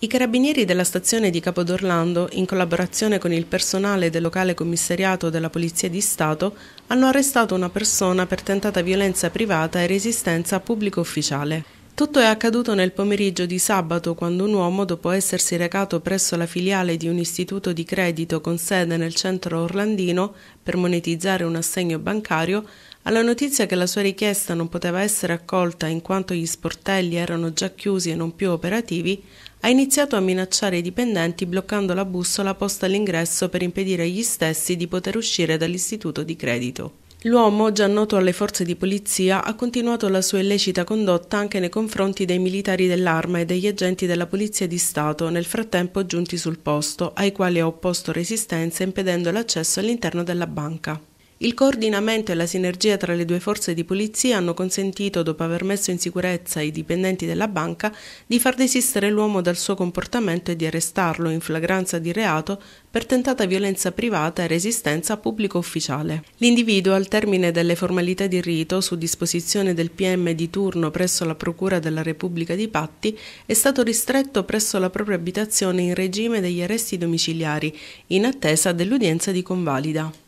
I carabinieri della stazione di Capodorlando, in collaborazione con il personale del locale commissariato della Polizia di Stato, hanno arrestato una persona per tentata violenza privata e resistenza a pubblico ufficiale. Tutto è accaduto nel pomeriggio di sabato quando un uomo, dopo essersi recato presso la filiale di un istituto di credito con sede nel centro orlandino per monetizzare un assegno bancario, alla notizia che la sua richiesta non poteva essere accolta in quanto gli sportelli erano già chiusi e non più operativi, ha iniziato a minacciare i dipendenti bloccando la bussola posta all'ingresso per impedire agli stessi di poter uscire dall'istituto di credito. L'uomo, già noto alle forze di polizia, ha continuato la sua illecita condotta anche nei confronti dei militari dell'arma e degli agenti della Polizia di Stato, nel frattempo giunti sul posto, ai quali ha opposto resistenza impedendo l'accesso all'interno della banca. Il coordinamento e la sinergia tra le due forze di polizia hanno consentito, dopo aver messo in sicurezza i dipendenti della banca, di far desistere l'uomo dal suo comportamento e di arrestarlo in flagranza di reato per tentata violenza privata e resistenza a pubblico ufficiale. L'individuo, al termine delle formalità di rito, su disposizione del PM di turno presso la Procura della Repubblica di Patti, è stato ristretto presso la propria abitazione in regime degli arresti domiciliari, in attesa dell'udienza di convalida.